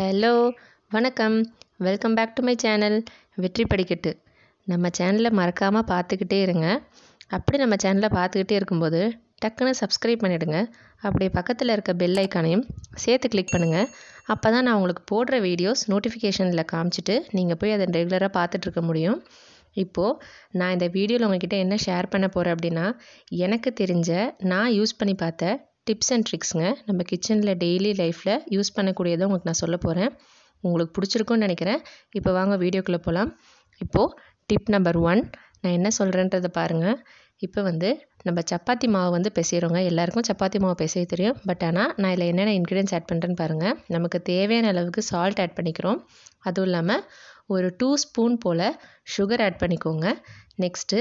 hello வணக்கம் welcome back to my channel வெற்றி படிக்கட்டு நம்ம சேனலை மறக்காமல் பார்த்துக்கிட்டே இருங்க அப்படி நம்ம சேனலை பார்த்துக்கிட்டே இருக்கும்போது டக்குன்னு சப்ஸ்கிரைப் பண்ணிவிடுங்க அப்படியே பக்கத்தில் இருக்க பெல் ஐக்கானையும் சேர்த்து கிளிக் பண்ணுங்கள் அப்போ தான் நான் உங்களுக்கு போடுற வீடியோஸ் நோட்டிஃபிகேஷனில் காமிச்சிட்டு நீங்கள் போய் அதை ரெகுலராக பார்த்துட்ருக்க முடியும் இப்போது நான் இந்த வீடியோவில் உங்ககிட்ட என்ன ஷேர் பண்ண போகிறேன் அப்படின்னா எனக்கு தெரிஞ்ச நான் யூஸ் பண்ணி பார்த்த டிப்ஸ் அண்ட் ட்ரிக்ஸுங்க நம்ம கிச்சனில் டெய்லி லைஃப்பில் யூஸ் பண்ணக்கூடியதை உங்களுக்கு நான் சொல்ல போகிறேன் உங்களுக்கு பிடிச்சிருக்குன்னு நினைக்கிறேன் இப்போ வாங்க வீடியோக்குள்ளே போகலாம் இப்போது டிப் நம்பர் ஒன் நான் என்ன சொல்கிறேன்றதை பாருங்கள் இப்போ வந்து நம்ம சப்பாத்தி மாவு வந்து பிசைகிறோங்க எல்லாேருக்கும் சப்பாத்தி மாவு பிசைய தெரியும் பட் ஆனால் நான் இதில் என்னென்ன இன்க்ரீடியன்ஸ் ஆட் பண்ணுறேன்னு பாருங்கள் நமக்கு தேவையான அளவுக்கு சால்ட் ஆட் பண்ணிக்கிறோம் அதுவும் இல்லாமல் ஒரு டூ ஸ்பூன் போல் சுகர் ஆட் பண்ணிக்கோங்க நெக்ஸ்ட்டு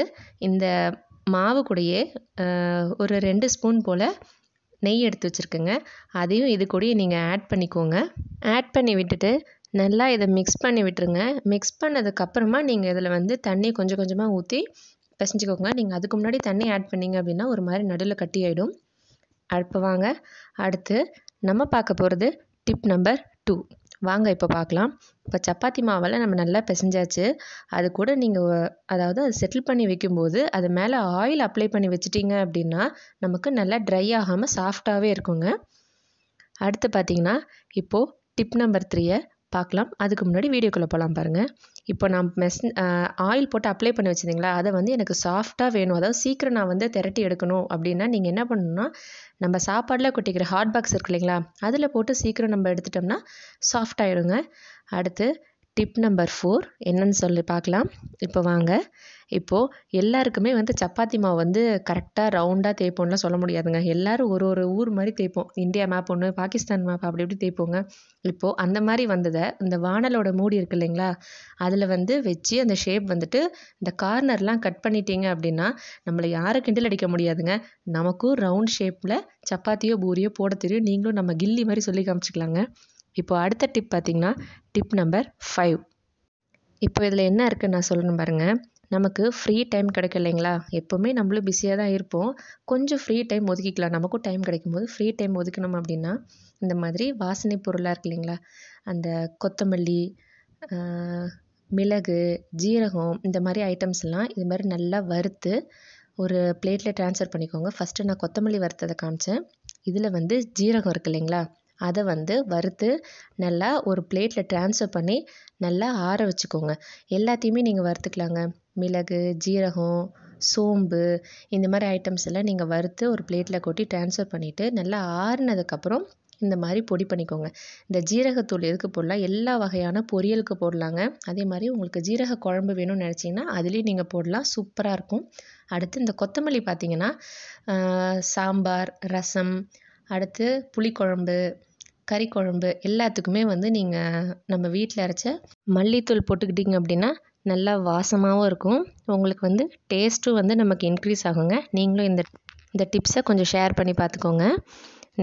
இந்த மாவு கூடயே ஒரு ரெண்டு ஸ்பூன் போல் நெய் எடுத்து வச்சுருக்கேங்க அதையும் இது கூடயே நீங்கள் ஆட் பண்ணிக்கோங்க ஆட் பண்ணி விட்டுட்டு நல்லா இதை மிக்ஸ் பண்ணி விட்டுருங்க மிக்ஸ் பண்ணதுக்கப்புறமா நீங்கள் இதில் வந்து தண்ணி கொஞ்சம் கொஞ்சமாக ஊற்றி பசிஞ்சுக்கோங்க நீங்கள் அதுக்கு முன்னாடி தண்ணி ஆட் பண்ணிங்க அப்படின்னா ஒரு மாதிரி நடுவில் கட்டி ஆகிடும் அடுப்பு வாங்க அடுத்து நம்ம பார்க்க போகிறது டிப் நம்பர் டூ வாங்க இப்போ பார்க்கலாம் இப்போ சப்பாத்தி மாவெல்லாம் நம்ம நல்லா பிசைஞ்சாச்சு அது கூட நீங்கள் அதாவது அது செட்டில் பண்ணி வைக்கும்போது அது மேலே ஆயில் அப்ளை பண்ணி வச்சுட்டிங்க அப்படின்னா நமக்கு நல்லா ட்ரை ஆகாமல் சாஃப்டாகவே இருக்குங்க அடுத்து பார்த்திங்கன்னா இப்போது டிப் நம்பர் த்ரீயை பார்க்கலாம் அதுக்கு முன்னாடி வீடியோக்குள்ளே போகலாம் பாருங்கள் இப்போ நான் மெஸ் ஆயில் போட்டு அப்ளை பண்ணி வச்சுருந்தீங்களா அதை வந்து எனக்கு சாஃப்டாக வேணும் அதாவது சீக்கிரம் நான் வந்து திரட்டி எடுக்கணும் அப்படின்னா நீங்கள் என்ன பண்ணணும்னா நம்ம சாப்பாடில் கொட்டிக்கிற ஹாட் பாக்ஸ் இருக்கு இல்லைங்களா அதில் போட்டு சீக்கிரம் நம்ம எடுத்துட்டோம்னா சாஃப்டாகிடுங்க அடுத்து டிப் நம்பர் ஃபோர் என்னன்னு சொல்லி பார்க்கலாம் இப்போ வாங்க இப்போது எல்லாருக்குமே வந்து சப்பாத்தி மாவு வந்து கரெக்டாக ரவுண்டாக தேய்ப்போம்லாம் சொல்ல முடியாதுங்க எல்லோரும் ஒரு ஒரு ஊர் மாதிரி தேய்ப்போம் இந்தியா மேப் ஒன்று பாகிஸ்தான் மேப் அப்படி இப்படி தேய்ப்போங்க இப்போது அந்த மாதிரி வந்ததை இந்த வானலோட மூடி இருக்கு இல்லைங்களா அதில் வந்து வச்சு அந்த ஷேப் வந்துட்டு இந்த கார்னர்லாம் கட் பண்ணிட்டீங்க அப்படின்னா நம்மளை யாரும் கிண்டல் அடிக்க முடியாதுங்க நமக்கும் ரவுண்ட் ஷேப்பில் சப்பாத்தியோ பூரியோ போட தெரியும் நீங்களும் நம்ம கில்லி மாதிரி சொல்லி காமிச்சிக்கலாங்க இப்போது அடுத்த டிப் பார்த்திங்கன்னா டிப் நம்பர் ஃபைவ் இப்போ இதில் என்ன இருக்குதுன்னு நான் சொல்லணும் பாருங்கள் நமக்கு ஃப்ரீ டைம் கிடைக்கும் இல்லைங்களா எப்போவுமே நம்மளும் பிஸியாக தான் இருப்போம் கொஞ்சம் ஃப்ரீ டைம் ஒதுக்கிக்கலாம் நமக்கும் டைம் கிடைக்கும் போது ஃப்ரீ டைம் ஒதுக்கணும் அப்படின்னா இந்த மாதிரி வாசனை பொருளாக இருக்கு இல்லைங்களா அந்த கொத்தமல்லி மிளகு ஜீரகம் இந்த மாதிரி ஐட்டம்ஸ்லாம் இது மாதிரி நல்லா வறுத்து ஒரு பிளேட்டில் ட்ரான்ஸ்ஃபர் பண்ணிக்கோங்க ஃபஸ்ட்டு நான் கொத்தமல்லி வறுத்ததை காமிச்சேன் இதில் வந்து ஜீரகம் இருக்குது இல்லைங்களா அதை வந்து வறுத்து நல்லா ஒரு பிளேட்டில் ட்ரான்ஸ்ஃபர் பண்ணி நல்லா ஆற வச்சுக்கோங்க எல்லாத்தையுமே நீங்கள் வறுத்துக்கலாங்க மிளகு ஜீரகம் சோம்பு இந்த மாதிரி ஐட்டம்ஸ் எல்லாம் நீங்கள் வறுத்து ஒரு பிளேட்டில் கொட்டி ட்ரான்ஸ்ஃபர் பண்ணிவிட்டு நல்லா ஆறுனதுக்கப்புறம் இந்த மாதிரி பொடி பண்ணிக்கோங்க இந்த ஜீரகத்தூள் எதுக்கு போடலாம் எல்லா வகையான பொரியலுக்கு போடலாங்க அதே மாதிரி உங்களுக்கு ஜீரக குழம்பு வேணும்னு நினச்சிங்கன்னா அதுலேயும் நீங்கள் போடலாம் சூப்பராக இருக்கும் அடுத்து இந்த கொத்தமல்லி பார்த்திங்கன்னா சாம்பார் ரசம் அடுத்து புளிக்குழம்பு கறி குழம்பு எல்லாத்துக்குமே வந்து நீங்கள் நம்ம வீட்டில் அரைச்ச மல்லித்தூள் போட்டுக்கிட்டிங்க அப்படின்னா நல்லா வாசமாகவும் இருக்கும் உங்களுக்கு வந்து டேஸ்ட்டும் வந்து நமக்கு இன்க்ரீஸ் ஆகுங்க நீங்களும் இந்த இந்த டிப்ஸை கொஞ்சம் ஷேர் பண்ணி பார்த்துக்கோங்க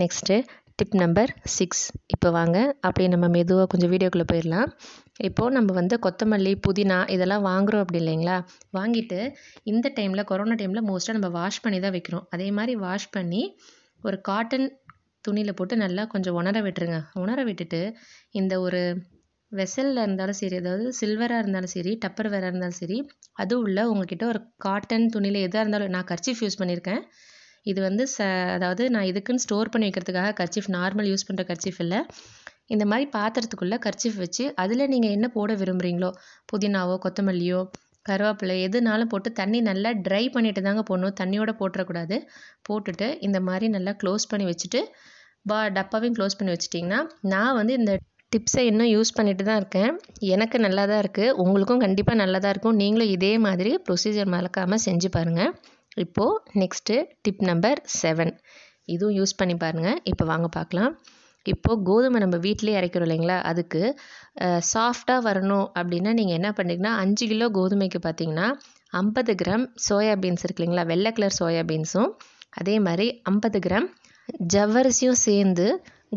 நெக்ஸ்ட்டு டிப் நம்பர் சிக்ஸ் இப்போ வாங்க அப்படியே நம்ம மெதுவாக கொஞ்சம் வீடியோக்குள்ளே போயிடலாம் இப்போது நம்ம வந்து கொத்தமல்லி புதினா இதெல்லாம் வாங்குகிறோம் அப்படி இல்லைங்களா வாங்கிட்டு இந்த டைமில் கொரோனா டைமில் மோஸ்ட்டாக நம்ம வாஷ் பண்ணி தான் வைக்கிறோம் அதே மாதிரி வாஷ் பண்ணி ஒரு காட்டன் துணியில் போட்டு நல்லா கொஞ்சம் உணர விட்டுருங்க உணர விட்டுட்டு இந்த ஒரு வெசலில் இருந்தாலும் சரி அதாவது சில்வராக இருந்தாலும் சரி டப்பர் வேராக இருந்தாலும் சரி அது உள்ள உங்ககிட்ட ஒரு காட்டன் துணியில் எதாக இருந்தாலும் நான் கர்ச்சீஃப் யூஸ் பண்ணியிருக்கேன் இது வந்து ச அதாவது நான் இதுக்குன்னு ஸ்டோர் பண்ணி வைக்கிறதுக்காக கர்ச்சீஃப் நார்மல் யூஸ் பண்ணுற கர்ச்சீஃப் இல்லை இந்த மாதிரி பாத்திரத்துக்குள்ளே கர்ச்சீஃப் வச்சு அதில் நீங்கள் என்ன போட விரும்புகிறீங்களோ புதினாவோ கொத்தமல்லியோ கருவேப்பிலை எதுனாலும் போட்டு தண்ணி நல்லா ட்ரை பண்ணிட்டு தாங்க போடணும் தண்ணியோட போட்டுறக்கூடாது போட்டுட்டு இந்த மாதிரி நல்லா க்ளோஸ் பண்ணி வச்சுட்டு பா டப்பாவையும் க்ளோஸ் பண்ணி வச்சிட்டிங்கன்னா நான் வந்து இந்த டிப்ஸை இன்னும் யூஸ் பண்ணிட்டு தான் இருக்கேன் எனக்கு நல்லா தான் இருக்குது உங்களுக்கும் கண்டிப்பாக நல்லா தான் இருக்கும் நீங்களும் இதே மாதிரி ப்ரொசீஜர் மறக்காமல் செஞ்சு பாருங்கள் இப்போது நெக்ஸ்ட்டு டிப் நம்பர் செவன் இதுவும் யூஸ் பண்ணி பாருங்கள் இப்போ வாங்க பார்க்கலாம் இப்போது கோதுமை நம்ம வீட்டிலே இறக்கிறோம் இல்லைங்களா அதுக்கு சாஃப்டாக வரணும் அப்படின்னா நீங்கள் என்ன பண்ணிங்கன்னா அஞ்சு கிலோ கோதுமைக்கு பார்த்தீங்கன்னா ஐம்பது கிராம் சோயாபீன்ஸ் இருக்கு இல்லைங்களா வெள்ளை கலர் சோயாபீன்ஸும் அதே மாதிரி ஐம்பது கிராம் ஜவ்வரிசியும் சேர்ந்து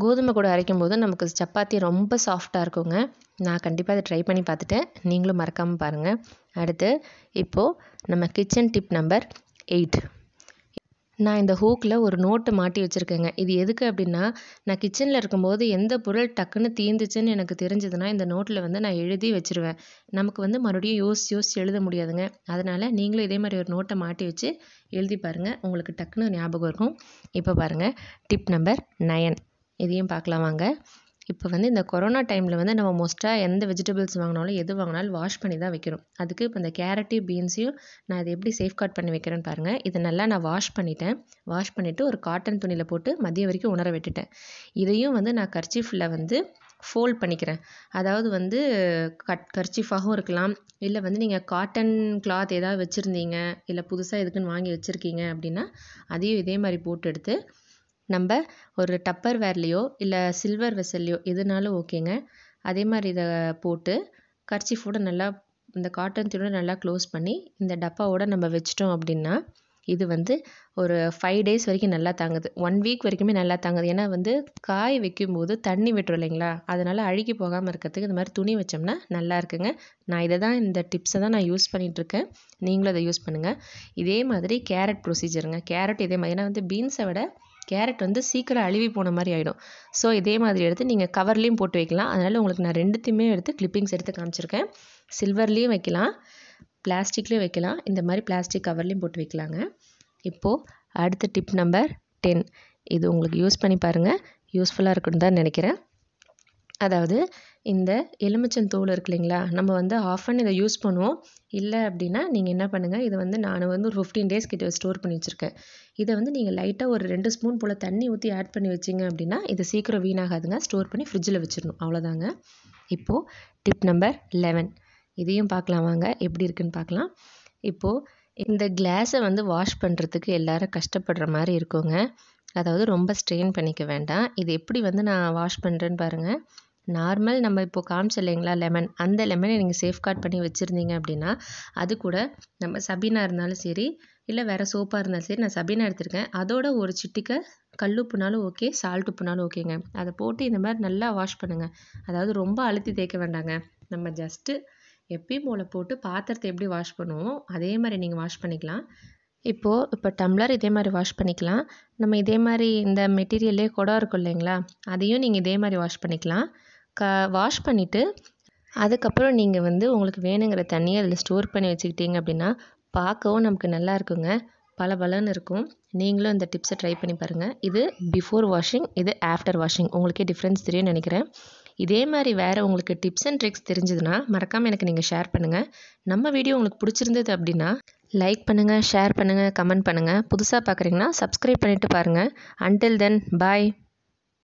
கோதுமை கூட அரைக்கும் போது நமக்கு சப்பாத்தி ரொம்ப சாஃப்டாக இருக்குங்க நான் கண்டிப்பாக அதை ட்ரை பண்ணி பார்த்துட்டேன் நீங்களும் மறக்காமல் பாருங்கள் அடுத்து இப்போது நம்ம கிச்சன் டிப் நம்பர் எயிட் நான் இந்த ஹூக்கில் ஒரு நோட்டு மாட்டி வச்சுருக்கேங்க இது எதுக்கு அப்படின்னா நான் கிச்சனில் இருக்கும்போது எந்த பொருள் டக்குன்னு தீந்துச்சுன்னு எனக்கு தெரிஞ்சதுன்னா இந்த நோட்டில் வந்து நான் எழுதி வச்சுருவேன் நமக்கு வந்து மறுபடியும் யோசிச்சு யோசிச்சு எழுத முடியாதுங்க அதனால் நீங்களும் இதே மாதிரி ஒரு நோட்டை மாட்டி வச்சு எழுதி பாருங்கள் உங்களுக்கு டக்குன்னு ஞாபகம் இருக்கும் இப்போ பாருங்கள் டிப் நம்பர் நயன் இதையும் பார்க்கலாம் வாங்க இப்போ வந்து இந்த கொரோனா டைமில் வந்து நம்ம மோஸ்ட்டாக எந்த வெஜிடபிள்ஸ் வாங்கினாலும் எது வாங்கினாலும் வாஷ் பண்ணி தான் வைக்கிறோம் அதுக்கு இப்போ இந்த கேரட்டையும் பீன்ஸையும் நான் இதை எப்படி சேஃப்கார்ட் பண்ணி வைக்கிறேன்னு பாருங்கள் இதை நல்லா நான் வாஷ் பண்ணிட்டேன் வாஷ் பண்ணிவிட்டு ஒரு காட்டன் துணியில் போட்டு மதியம் வரைக்கும் உணர விட்டுட்டேன் இதையும் வந்து நான் கர்ச்சீஃபில் வந்து ஃபோல்ட் பண்ணிக்கிறேன் அதாவது வந்து கட் கர்ச்சிஃபாகவும் இருக்கலாம் இல்லை வந்து நீங்கள் காட்டன் கிளாத் ஏதாவது வச்சுருந்தீங்க இல்லை புதுசாக எதுக்குன்னு வாங்கி வச்சுருக்கீங்க அப்படின்னா அதையும் இதே மாதிரி போட்டு எடுத்து நம்ம ஒரு டப்பர் வேர்லேயோ இல்லை சில்வர் வெசல்லையோ எதுனாலும் ஓகேங்க அதே மாதிரி இதை போட்டு கர்ச்சீஃபோடு நல்லா இந்த காட்டன் துணியோட நல்லா க்ளோஸ் பண்ணி இந்த டப்பாவோட நம்ம வச்சிட்டோம் அப்படின்னா இது வந்து ஒரு ஃபைவ் டேஸ் வரைக்கும் நல்லா தாங்குது ஒன் வீக் வரைக்குமே நல்லா தாங்குது ஏன்னா வந்து காய் வைக்கும்போது தண்ணி விட்டுரும் இல்லைங்களா அதனால் அழுகி போகாமல் இருக்கிறதுக்கு இந்த மாதிரி துணி வச்சோம்னா நல்லா இருக்குங்க நான் இதை தான் இந்த டிப்ஸை தான் நான் யூஸ் பண்ணிகிட்ருக்கேன் நீங்களும் அதை யூஸ் பண்ணுங்கள் இதே மாதிரி கேரட் ப்ரொசீஜருங்க கேரட் இதே மாதிரி ஏன்னா வந்து பீன்ஸை விட கேரட் வந்து சீக்கிரம் அழுவி போன மாதிரி ஆகிடும் ஸோ இதே மாதிரி எடுத்து நீங்கள் கவர்லேயும் போட்டு வைக்கலாம் அதனால் உங்களுக்கு நான் ரெண்டுத்தையுமே எடுத்து கிளிப்பிங்ஸ் எடுத்து காமிச்சிருக்கேன் சில்வர்லேயும் வைக்கலாம் பிளாஸ்டிக்லேயும் வைக்கலாம் இந்த மாதிரி பிளாஸ்டிக் கவர்லேயும் போட்டு வைக்கலாங்க இப்போது அடுத்த டிப் நம்பர் டென் இது உங்களுக்கு யூஸ் பண்ணி பாருங்கள் யூஸ்ஃபுல்லாக இருக்குன்னு தான் நினைக்கிறேன் அதாவது இந்த தூள் இருக்குது இல்லைங்களா நம்ம வந்து ஆஃப் இதை யூஸ் பண்ணுவோம் இல்லை அப்படின்னா நீங்கள் என்ன பண்ணுங்கள் இதை வந்து நான் வந்து ஒரு ஃபிஃப்டீன் டேஸ் கிட்ட ஸ்டோர் பண்ணி வச்சுருக்கேன் இதை வந்து நீங்கள் லைட்டாக ஒரு ரெண்டு ஸ்பூன் போல் தண்ணி ஊற்றி ஆட் பண்ணி வச்சிங்க அப்படின்னா இது சீக்கிரம் வீணாகாதுங்க ஸ்டோர் பண்ணி ஃப்ரிட்ஜில் வச்சிடணும் அவ்வளோதாங்க இப்போது டிப் நம்பர் லெவன் இதையும் பார்க்கலாம் வாங்க எப்படி இருக்குன்னு பார்க்கலாம் இப்போது இந்த கிளாஸை வந்து வாஷ் பண்ணுறதுக்கு எல்லோரும் கஷ்டப்படுற மாதிரி இருக்குங்க அதாவது ரொம்ப ஸ்ட்ரெயின் பண்ணிக்க வேண்டாம் இது எப்படி வந்து நான் வாஷ் பண்ணுறேன்னு பாருங்கள் நார்மல் நம்ம இப்போ காமிச்சோம் இல்லைங்களா லெமன் அந்த லெமனை நீங்கள் சேஃப்கார்ட் பண்ணி வச்சுருந்தீங்க அப்படின்னா அது கூட நம்ம சபீனா இருந்தாலும் சரி இல்லை வேறு சோப்பாக இருந்தாலும் சரி நான் சபீனா எடுத்திருக்கேன் அதோட ஒரு கல் கல்லுப்புனாலும் ஓகே சால்ட் உப்புனாலும் ஓகேங்க அதை போட்டு இந்த மாதிரி நல்லா வாஷ் பண்ணுங்கள் அதாவது ரொம்ப அழுத்தி தேய்க்க வேண்டாங்க நம்ம ஜஸ்ட்டு எப்பயும் போல் போட்டு பாத்திரத்தை எப்படி வாஷ் பண்ணுவோம் அதே மாதிரி நீங்கள் வாஷ் பண்ணிக்கலாம் இப்போது இப்போ டம்ளர் இதே மாதிரி வாஷ் பண்ணிக்கலாம் நம்ம இதே மாதிரி இந்த மெட்டீரியல்லே குடம் இருக்கும் இல்லைங்களா அதையும் நீங்கள் இதே மாதிரி வாஷ் பண்ணிக்கலாம் க வாஷ் பண்ணிவிட்டு அதுக்கப்புறம் நீங்கள் வந்து உங்களுக்கு வேணுங்கிற தண்ணியை அதில் ஸ்டோர் பண்ணி வச்சுக்கிட்டிங்க அப்படின்னா பார்க்கவும் நமக்கு நல்லா இருக்குங்க பல பலன்னு இருக்கும் நீங்களும் இந்த டிப்ஸை ட்ரை பண்ணி பாருங்கள் இது பிஃபோர் வாஷிங் இது ஆஃப்டர் வாஷிங் உங்களுக்கே டிஃப்ரென்ஸ் தெரியும்னு நினைக்கிறேன் இதே மாதிரி வேறு உங்களுக்கு டிப்ஸ் அண்ட் ட்ரிக்ஸ் தெரிஞ்சதுன்னா மறக்காமல் எனக்கு நீங்கள் ஷேர் பண்ணுங்கள் நம்ம வீடியோ உங்களுக்கு பிடிச்சிருந்தது அப்படின்னா லைக் பண்ணுங்கள் ஷேர் பண்ணுங்கள் கமெண்ட் பண்ணுங்கள் புதுசாக பார்க்குறீங்கன்னா சப்ஸ்கிரைப் பண்ணிவிட்டு பாருங்கள் அன்டில் தென் பாய்